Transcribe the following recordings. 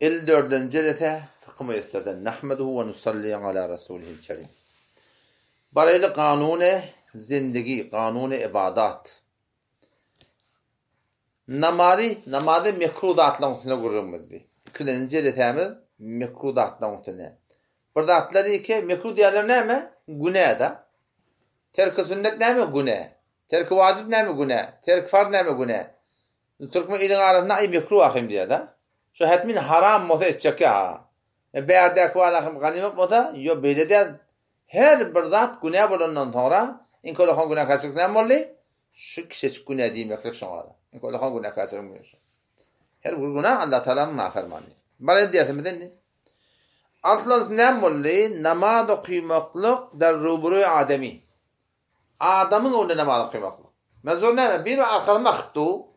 54. celese fıkı müyesserden nahmeduhu ve nusalli ala Resulihil Kerim. Barayla kanune zindagi, kanune ibadat. Namari, namazı mekrudatla mutine gururumuzdi. İkilenci celesemiz mekrudatla mutine. Burada atları ki mekruh diyorlar ne mi? Günah da. Terk-i sünnet ne mi? Günah. Terk-i vacib ne mi? Günah. Terk-i farz ne mi? Günah. Türkmen ilin arasında mekruh ahim diyor da. شو حتمین حرام موته چکه ها بیار در کوه لخم غنیمت موته یا بیده هر بردات گناه بلون نانتان را این کل خان گناه کرسک نمالی شو کسی چه گناه دیم یک لکشان آده این کل خان گناه کرسک نمالی هر گروه گناه الله تعالی نفرمانی برای دیارت مدنی اطلاز نمالی نماد و قیمقلق در روبروی آدمی آدمین اونه نماد و قیمقلق منظور نمه بیرو آخر مختو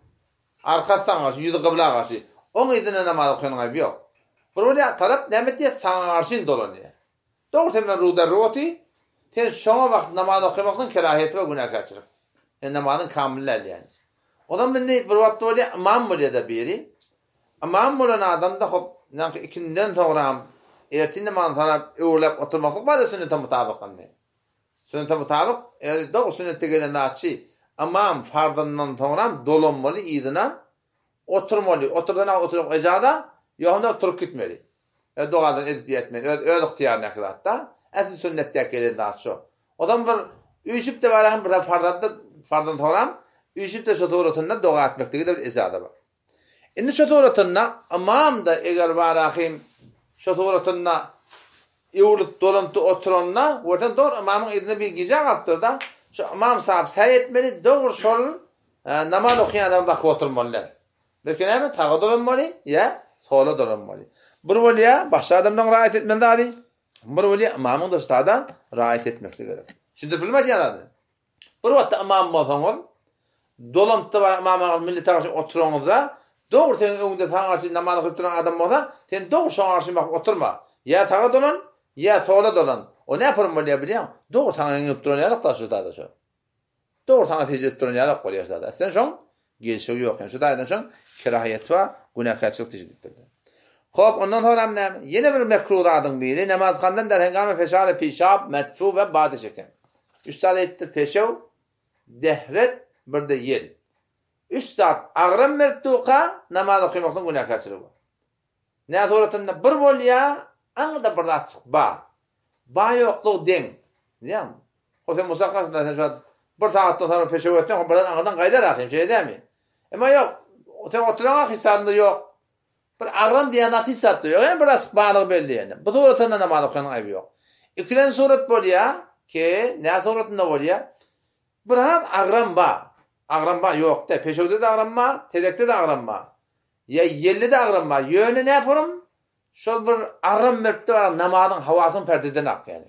آخر سان قرشی یود قبله on edine namaz okuyan gaybi yok. Burada tarap nemet diye sana arşin dolanıyor. Doğru temen ruhda ruhati, ten şoma vakit namaz okuyan vakitin kerahiyeti ve günah kaçırıp. E, yani namazın kamiller yani. O bindi, ben de bir vakti var imam mı da biri. Imam mı olan adam da hop, nanki ikinden sonra ertin namazın sonra uğurlayıp oturmaklık var da sünnete mutabık anlayın. Sünnete mutabık, e, doğru sünnete gelen açı, imam fardından sonra dolanmalı idina, oturmalı oturdan Oturduğuna oturup icada e, yohunda oturup gitmeli. Ve doğadan edip yetmeli. Öyle, öyle ihtiyarına kadar hatta. Esin sünnet dekeli daha çok. Odan bir üyüşüp de var. Burada fardatta fardan toram. Üyüşüp de şotu uğratında doğa etmekte gibi bir icada var. Şimdi şotu uğratında imam da eğer var ahim şotu uğratında iğulut dolumtu oturanına oradan doğru imamın izine bir gece attı da şu imam sahip sayetmeli doğru şol e, namaz okuyan adam bakı oturmalılar. Lekin hem tağa dolan ya sola dolan mali. Bir wali ya başqa adamdan raýat etmeli dadi. Bir wali mamun dostadan raýat etmekde gerek. Şunda bilmedi ya dadi. Bir wagtda imam bolsaň ol, dolamtda bar imam al milli tağa oturanyňda, dogry sen öňde tağarsy namaz okup duran adam bolsa, sen dogry şoňarsy bak oturma. Ya tağa dolan, ya sola dolan. O ne yaparım böyle biliyor musun? Doğru sana inip duran yalak da şu dağda şu. Doğru sana tecrüb duran yalak koruyor şu dağda. Sen şu an gelişiyor şu şu kerahiyyətvə günahkarçılıq təcdiddədir. Xob, ondan sonra ne? Yine bir məkruhlardan biri namazxandan dər həngamə fəşarə pişab, mətfu ve badə çəkən. Üstad etdi peşəv, dehret bir də yel. Üstad ağrım mərtuqa namaz oxumaqdan günahkarçılıq var. Ne zoratında bir bolya, anda bir da çıx ba. Ba yoxluq den. Deyəm. Xoşa musaqqa da bir saatdan sonra peşəv etdən, birdən ağrıdan qaydar atayım şey edəmi? Amma yox, oturmak hissandı yok. Bir agran diyanat hissatdı yok. Yani biraz bağlıq belli yani. Bu suratında namaz okuyanın ayıbı yok. İkilen surat bolya ki ne suratında bolya? Bir ham agran var, Agran var. yok da. Peşokta da agran var, Tedekte de agran var. Ya yelli de agran ba. Yönü ne yaparım? Şol bir agran mertte var namazın havasını perdeden ak yani.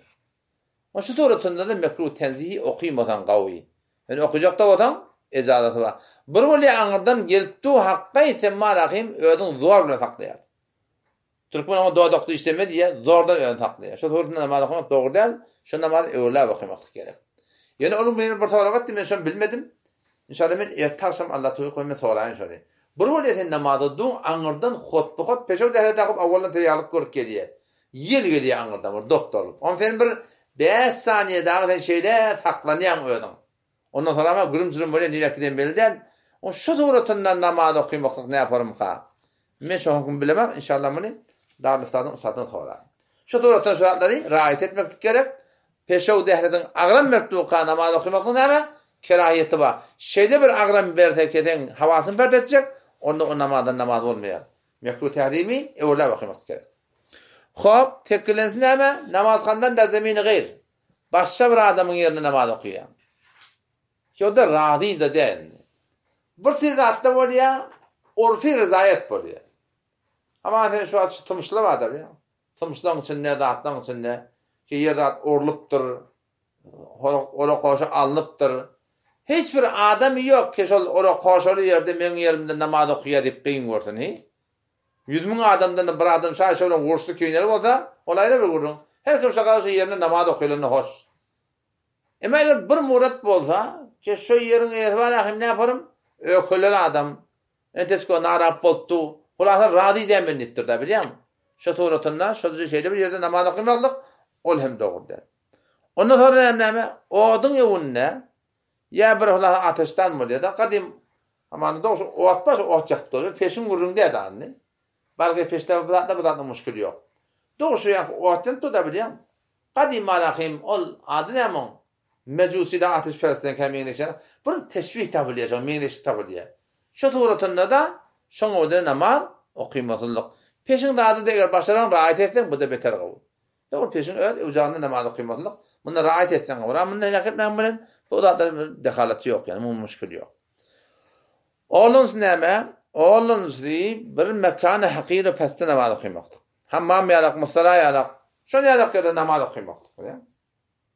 O şu suratında da mekruh tenzihi okuymadan gavi. Yani okuyacak da vatan ezadatı var. Bir bol ya angırdan geltu haqqa ise ma rahim ödün zor bilen saqlayar. Türkmen ama doğa doktu istemedi ya zordan ödün saqlayar. Şo doğru ne ma rahim doğru değil. Şo ne ma öyle bakmak gerek. Yani onun benim bir soru vakti men şo bilmedim. İnşallah men ertaşam Allah toy koyma sorayın şöyle. Bir bol ya sen namazı du angırdan hop hop peşe dehre taqıp avvalla tayarlık görüp geliyet. Yel geliyor angırdan bir doktorluk. Onun bir 5 saniye daha şeyde saqlanıyam ödün. Ondan sonra ama gürüm zürüm böyle nilekliden belden. O şu doğrultundan namaz okuyum ne yaparım ka. Men şu hukum bilemem inşallah dar darlıftadan usatına sonra. Şu doğrultundan şu adları rahit etmek gerek. Peşev dehredin agram mertu ka namaz okuyum okuyum ne yapar? Kerahiyeti var. bir agram berdek eden havasını berd edecek. Onda o namazdan namaz olmayar. Mekru tehrimi evrla bakıyım okuyum gerek. Xop, tekkilensin ne yapar? Namaz kandan der zemini gayr. Başça bir adamın yerine namaz okuyum. چۆدە ڕادی دەدەن برسی زاتتە وەریە ئۆرفی ڕزایەت بڕە ئەمان هێ شو تمشلەوا دەبێ تمشلەم چنە داتنەم چنە ki yerden orluptur, ora koşa alınıptır. Hiçbir adam yok ki şol ora koşalı yerde men yerimde namaz okuya dip qiyin gortun he. Yüzmün adamdan bir adam şaş şol gorsu köynel bolsa, olaylar gurun. Her kim şaqara şu yerine namaz okuylanı e, hoş. Ema eger bir murat bolsa, Şe şu yerin ehval ahim ne yaparım? Ökülül adam. Enteşko narap bottu. Kulahlar radi diyen bir niptir de biliyor musun? Şu turatında, şu şeyde bir yerde namaz okumaklık. Ol hem doğur de. Ondan sonra näme? ne mi? Ya bir kulahlar ateşten mi? Kadim amanı da O atma şu oğut çaktı oluyor. Peşin vurdun de anne. Barga peşte bu da bu da da muskül yok. Doğuşu ya oğutun tutabiliyor Kadim malakim ol adı ne Mecusi də ateşpərəstdən kəm yengeşən. Bunun teşbih təviliyəcək, yengeşlik təviliyəcək. Şu tuğratında da şoň öde namaz okuymasınlyk. Peşin dady deger başlaran raýat etsen bu da beter gawl. Dogry peşin öýt ujanda namaz okuymaslyk. Bunda raýat etsen gawl. Ama bunda ýakyp men bilen bu da dehalaty ýok, ýani bu müşkil ýok. Oğlunuz näme? Oğlunuz bir mekana hakira pastda namaz okuýmakdyk. Hammam ýalak, musara ýalak. Şol ýalaklarda namaz okuýmakdyk.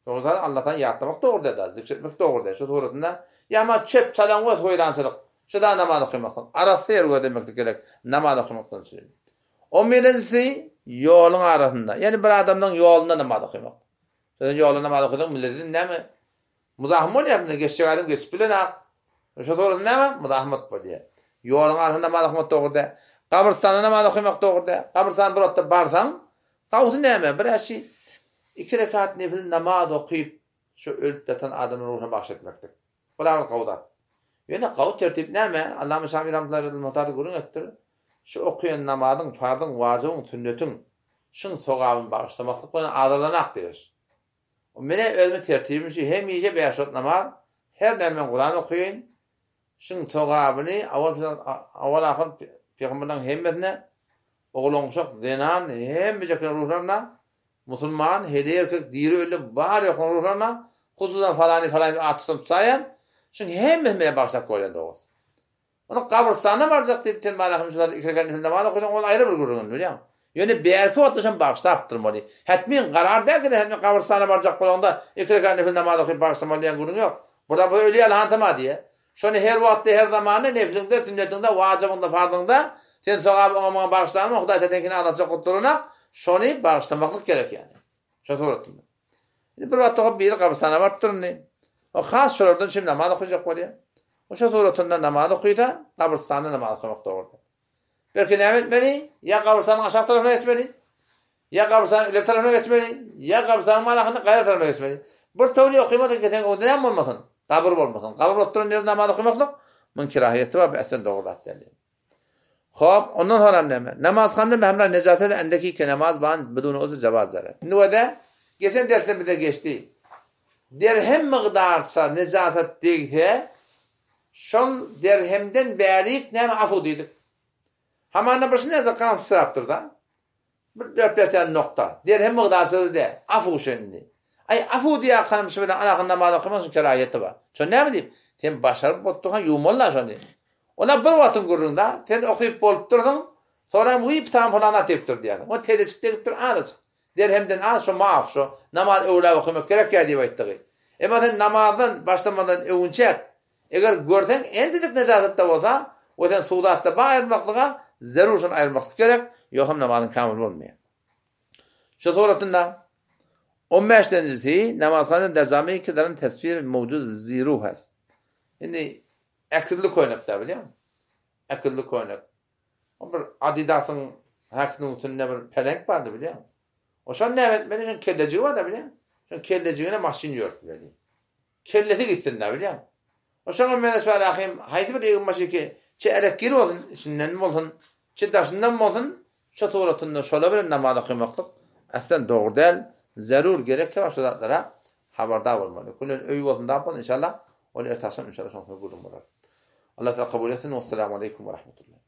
Doğrusu Allah'tan yatmak doğru dedi. Zikretmek doğru dedi. Şu doğrusunda ya ama çöp çalan göz koyransalık. Şu da namaz okumaktan. Arası yer göz demek gerek. Namaz okumaktan söyledi. O birincisi yolun arasında. Yani bir adamın yolunda namaz okumak. Sen yolunda namaz okudun milletin ne mi? Müdahım ol yapın. Geçecek adam geçip bilin ha. Şu doğrusu ne mi? Müdahım bu diye. Yolun arasında namaz okumak doğru dedi. Kabristan'a namaz okumak doğru dedi. Kabristan'a bir otta barsan. Kavuzun ne Bir şey. iki rekat nefil namaz okuyup şu ölüp yatan adamın ruhuna bahşetmektir. Kulağın kavdat. Yine kavd tertip ne mi? Allah'ın şahı bir amtlar edil muhtadı ettir. Şu okuyun namazın, fardın, vazifun, tünnetun, şun sokağın bağışlamaklık bana adalana ak O mene ölme tertibim şu hem iyice beyaşot namaz, her nemen kuran okuyun, Şun togabını awal awal akhir peygamberden hemmetne oglongşak denan hemmejekler ruhlarna मुसलमान हेडेर kök diri öyle bar yok onlarına hususan falani falani atıp sayan çünkü hem mehmeye başlap koyulan doğuz. Onu kabristana varacak deyip ten malakım şular ikrekan ilminde malak koyulan onu ayrı bir görünün biliyor musun? Yani berki otlaşan bağışlaptır mali. Hetmin karar der ki de hetmin kabristana varacak koyulan da ikrekan ilminde malak koyup bağışlamalıyan görün yok. Burada bu ölü yalhantama diye. Şonu her vaxtda, her zamanı neflinde, sünnetinde, vacibinde, fardında sen soğabı ona bağışlanma, Huda tetenkini anlatacak kutturuna. Şonu bağışlamaklık gerek yani. Şat öğrettim. Bir vakit o bir kabristana varttır ne? O has şuradan şimdi namaz okuyacak var ya. O şat öğrettiğinde namaz okuyor da kabristanda namaz okumak da orada. Belki ne etmeli? Ya kabristanın aşağı tarafına geçmeli. Ya kabristanın ileri tarafına geçmeli. Ya kabristanın malakını gayrı tarafına geçmeli. Bir tövbe okuymadan geçen o dönem olmasın. Kabir olmasın. Kabir oturun yerde namaz okumaklık. Mün kirahiyeti var. esen doğru. Yani. خب اونن حرام namaz نماز خواندن به همراه نجاست اندکی که نماز بان بدون عذر جواز داره نوده geçen derste bir de geçti. Derhem miktarsa necaset değilse şun derhemden berik ne afu dedik. Hamanın başı ne zaman sıraptır da? Bir dört dersen nokta. Derhem miktarsa de afu şimdi. Ay afu diye kanım şöyle anakın namazı kılmasın kerahiyeti var. Şon ne mi diyeyim? Sen başarıp bottuğun yumurlar şon diyeyim. Ola bir watun gurrun da, sen oqyp bolup turdun, sonra bu tam bolana tep turdi yani. O tele chip adat. Der hemden az şo maaf şo namaz öwle oqymak gerek ýa diýip aýtdy. Emma sen namazdan başlamadan öwünçe, eger görsen endijik nazaratda bolsa, o sen suwdatda baýyn wagtyga zerur şo gerek, kerek, hem namazyň kamil bolmaly. Şu suratında, 15-nji namazdan derzamy iki derin tasbir mowjud ziruh has. Indi akıllı koýnakda bilýär. Akıllı koýnak. Bir Adidasyň hakny ne bir pelenk bardy bilýär. Oşan ne? meni şol kellejigi var da bilýär. Şol kellejigine maşin ýörtdi bilýär. Kellesi gitsin da bilýär. Oşan meni şol ahim haýdy bir ýygyn maşyky çe erekgir bolsun, içinden bolsun, çe daşından bolsun, şo toratynda şola bir namaza kıymaklyk aslan doğru değil, zerur gerek ki başladatlara haberdar olmalı. Kulun öy bolsun da inşallah, ol ertasan inşallah şonu gudum bolar. الله قبولاتنا والسلام عليكم ورحمة الله